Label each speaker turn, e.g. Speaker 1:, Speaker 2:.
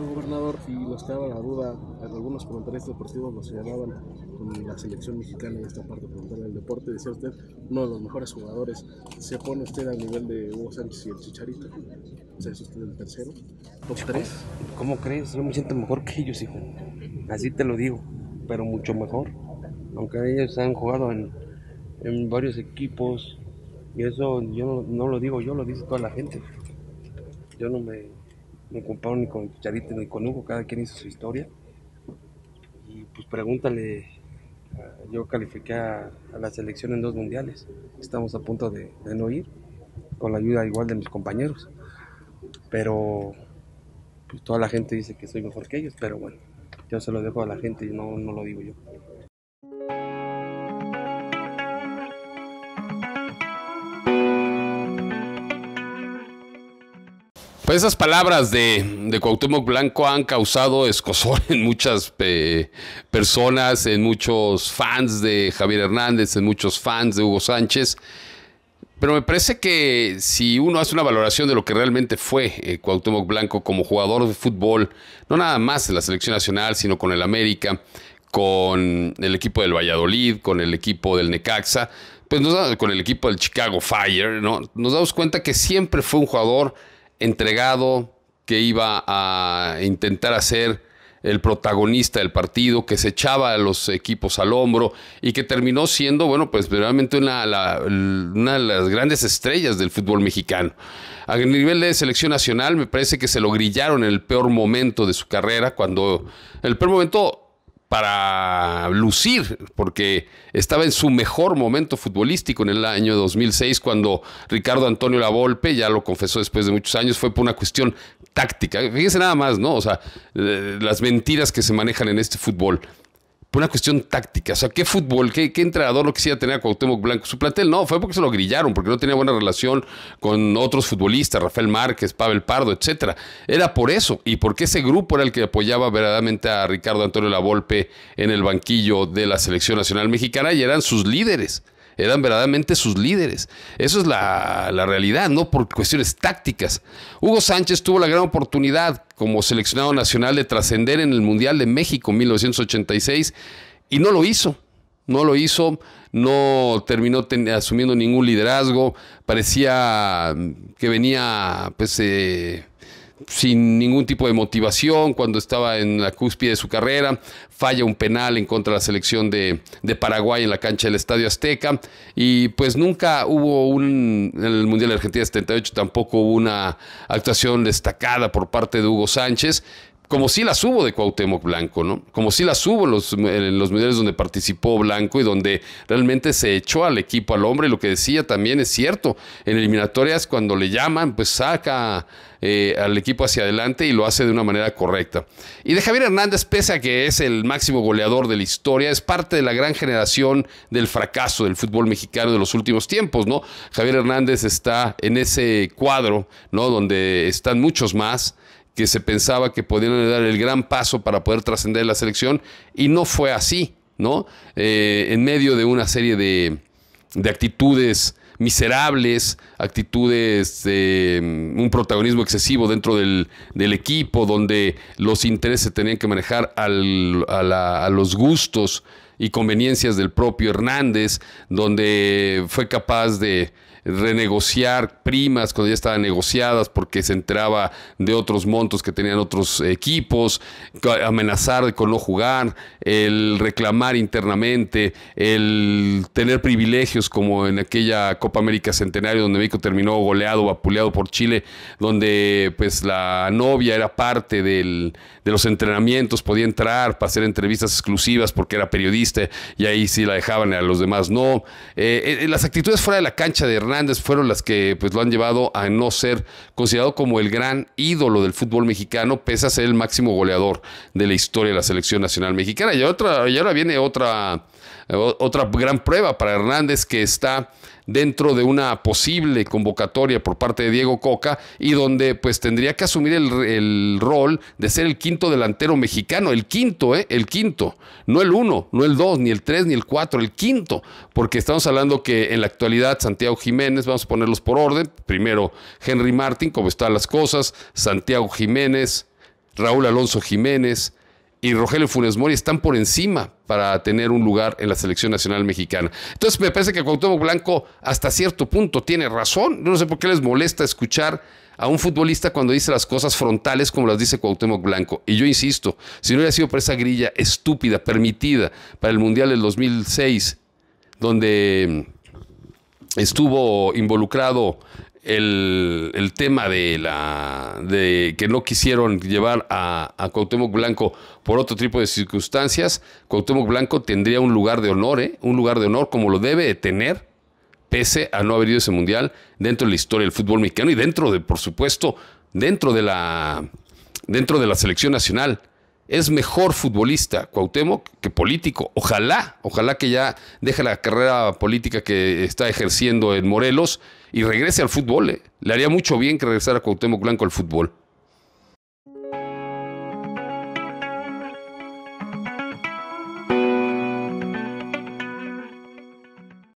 Speaker 1: Gobernador, y nos quedaba la duda, en algunos comentarios deportivos nos señalaban con la selección mexicana en esta parte del deporte, decía usted, uno de los mejores jugadores, ¿se pone usted al nivel de Hugo Sánchez y el Chicharito? ¿O sea, es usted el tercero? ¿Top pues, tres? ¿Cómo crees? Yo me siento mejor que ellos, hijo. Así te lo digo, pero mucho mejor. Aunque ellos han jugado en, varios equipos, y eso yo no lo digo yo, lo dice toda la gente. Yo no me ni con ni con Chicharito, ni con Hugo, cada quien hizo su historia. Y pues pregúntale, eh, yo califiqué a, la selección en dos mundiales, estamos a punto de, no ir, con la ayuda igual de mis compañeros, pero pues toda la gente dice que soy mejor que ellos, pero bueno, yo se lo dejo a la gente y no, no lo digo yo.
Speaker 2: Pues esas palabras de, Cuauhtémoc Blanco han causado escosor en muchas personas, en muchos fans de Javier Hernández, en muchos fans de Hugo Sánchez. Pero me parece que si uno hace una valoración de lo que realmente fue eh, Cuauhtémoc Blanco como jugador de fútbol, no nada más en la selección nacional, sino con el América, con el equipo del Valladolid, con el equipo del Necaxa, pues con el equipo del Chicago Fire, ¿no? nos damos cuenta que siempre fue un jugador entregado, que iba a intentar hacer el protagonista del partido, que se echaba a los equipos al hombro y que terminó siendo, bueno, pues realmente una, una de las grandes estrellas del fútbol mexicano. A nivel de selección nacional, me parece que se lo grillaron en el peor momento de su carrera, cuando el peor momento para lucir, porque estaba en su mejor momento futbolístico en el año 2006, cuando Ricardo Antonio Lavolpe, ya lo confesó después de muchos años, fue por una cuestión táctica. fíjese nada más, ¿no? O sea, eh, las mentiras que se manejan en este fútbol una cuestión táctica. O sea, ¿qué fútbol, qué, qué entrenador lo quisiera tener a Cuauhtémoc Blanco? Su plantel no, fue porque se lo grillaron, porque no tenía buena relación con otros futbolistas, Rafael Márquez, Pavel Pardo, etcétera. Era por eso, y porque ese grupo era el que apoyaba verdaderamente a Ricardo Antonio Lavolpe en el banquillo de la Selección Nacional Mexicana y eran sus líderes eran verdaderamente sus líderes. Eso es la, realidad, no por cuestiones tácticas. Hugo Sánchez tuvo la gran oportunidad como seleccionado nacional de trascender en el Mundial de México 1986 y no lo hizo. No lo hizo, no terminó asumiendo ningún liderazgo, parecía que venía pues... Eh, sin ningún tipo de motivación cuando estaba en la cúspide de su carrera, falla un penal en contra de la selección de, Paraguay en la cancha del Estadio Azteca y pues nunca hubo un, en el Mundial de Argentina 78 tampoco hubo una actuación destacada por parte de Hugo Sánchez como si las hubo de Cuauhtémoc Blanco, ¿no? Como si las hubo los, en eh, los medios donde participó Blanco y donde realmente se echó al equipo al hombre. lo que decía también es cierto. En eliminatorias, cuando le llaman, pues saca eh, al equipo hacia adelante y lo hace de una manera correcta. Y de Javier Hernández, pese a que es el máximo goleador de la historia, es parte de la gran generación del fracaso del fútbol mexicano de los últimos tiempos, ¿no? Javier Hernández está en ese cuadro, ¿no? Donde están muchos más que se pensaba que podían dar el gran paso para poder trascender la selección y no fue así, ¿no? Eh, en medio de una serie de, de actitudes miserables, actitudes de mm, un protagonismo excesivo dentro del, equipo, donde los intereses tenían que manejar a los gustos y conveniencias del propio Hernández, donde fue capaz de renegociar primas cuando ya estaban negociadas porque se enteraba de otros montos que tenían otros equipos, amenazar con no jugar, el reclamar internamente, el tener privilegios como en aquella Copa América Centenario donde México terminó goleado, vapuleado por Chile, donde pues la novia era parte de los entrenamientos, podía entrar para hacer entrevistas exclusivas porque era periodista y ahí sí la dejaban, a los demás no. Eh, eh, las actitudes fuera de la cancha de fueron las que pues, lo han llevado a no ser considerado como el gran ídolo del fútbol mexicano, pese a ser el máximo goleador de la historia de la selección nacional mexicana. Y, otra, y ahora viene otra eh, otra gran prueba para Hernández que está dentro de una posible convocatoria por parte de Diego Coca y donde pues tendría que asumir el, rol de ser el quinto delantero mexicano, el quinto, ¿eh? el quinto, no el uno, no el dos, ni el tres, ni el cuatro, el quinto, porque estamos hablando que en la actualidad Santiago Jiménez, vamos a ponerlos por orden, primero Henry Martin, como están las cosas, Santiago Jiménez, Raúl Alonso Jiménez, y Rogelio Funes Mori están por encima para tener un lugar en la selección nacional mexicana. Entonces me parece que Cuauhtémoc Blanco hasta cierto punto tiene razón. No sé por qué les molesta escuchar a un futbolista cuando dice las cosas frontales como las dice Cuauhtémoc Blanco. Y yo insisto, si no hubiera sido por esa grilla estúpida permitida para el Mundial del 2006, donde estuvo involucrado el, tema de la de que no quisieron llevar a, a, Blanco por otro tipo de circunstancias, Cuauhtémoc Blanco tendría un lugar de honor, ¿eh? un lugar de honor como lo debe tener, pese a no haber ido ese mundial dentro de la historia del fútbol mexicano y dentro de, por supuesto, dentro de la dentro de la selección nacional es mejor futbolista Cuauhtémoc que político. Ojalá, ojalá que ya deje la carrera política que está ejerciendo en Morelos y regrese al fútbol. ¿eh? Le haría mucho bien que regresara Cuauhtémoc Blanco al fútbol.